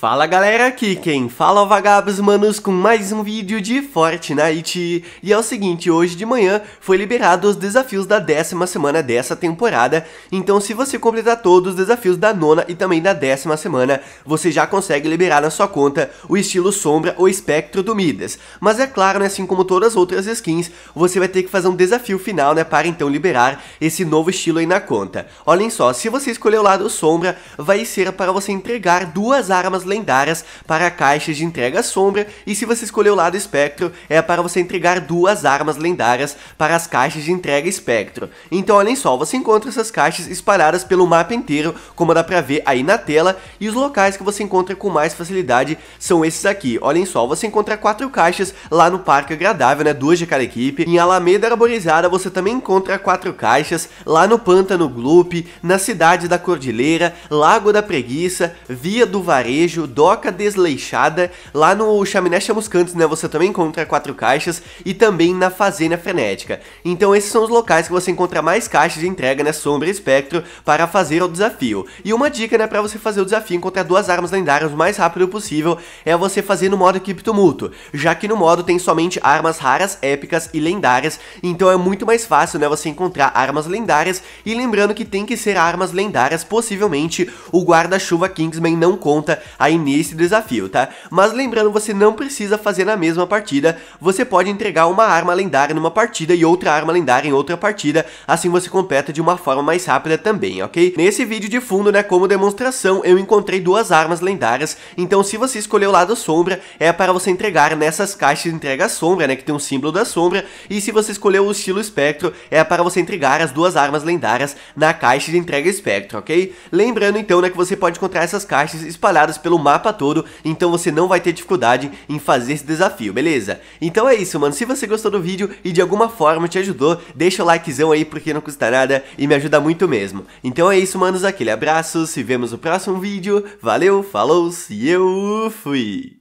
Fala galera, aqui quem fala é o Vagabos Manos com mais um vídeo de Fortnite. E é o seguinte, hoje de manhã foi liberado os desafios da décima semana dessa temporada, então se você completar todos os desafios da nona e também da décima semana, você já consegue liberar na sua conta o estilo sombra ou espectro do Midas. Mas é claro, né, assim como todas as outras skins, você vai ter que fazer um desafio final, né, para então liberar esse novo estilo aí na conta. Olhem só, se você escolher o lado sombra, vai ser para você entregar duas armas almas lendárias para caixas de entrega sombra, e se você escolher o lado espectro, é para você entregar duas armas lendárias para as caixas de entrega espectro. Então olhem só, você encontra essas caixas espalhadas pelo mapa inteiro, como dá pra ver aí na tela, e os locais que você encontra com mais facilidade são esses aqui. Olhem só, você encontra quatro caixas lá no Parque Agradável, né, duas de cada equipe. Em Alameda Arborizada você também encontra quatro caixas, lá no Pântano Gloop, na Cidade da Cordilheira, Lago da Preguiça, Via do Varejo, Doca desleixada. Lá no Chaminé Chamuscantes, né, você também encontra quatro caixas e também na Fazenda Frenética. Então esses são os locais que você encontra mais caixas de entrega, né, Sombra e Espectro, para fazer o desafio. E uma dica, né, para você fazer o desafio encontrar duas armas lendárias o mais rápido possível é você fazer no modo Equipe Tumulto, já que no modo tem somente armas raras, épicas e lendárias, então é muito mais fácil, né, você encontrar armas lendárias e lembrando que tem que ser armas lendárias, possivelmente o guarda-chuva Kingsman não conta aí nesse desafio, tá? Mas lembrando, você não precisa fazer na mesma partida, você pode entregar uma arma lendária numa partida e outra arma lendária em outra partida, assim você completa de uma forma mais rápida também, ok? Nesse vídeo de fundo, né, como demonstração, eu encontrei duas armas lendárias, então se você escolher o lado sombra, é para você entregar nessas caixas de entrega sombra, né, que tem um símbolo da sombra, e se você escolher o estilo espectro, é para você entregar as duas armas lendárias na caixa de entrega espectro, ok? Lembrando então, né, que você pode encontrar essas caixas espalhadas pelo pelo mapa todo, então você não vai ter dificuldade em fazer esse desafio, beleza? Então é isso, mano, se você gostou do vídeo e de alguma forma te ajudou, deixa o likezão aí porque não custa nada e me ajuda muito mesmo. Então é isso, manos, aquele abraço, se vemos no próximo vídeo, valeu, falou, e eu fui!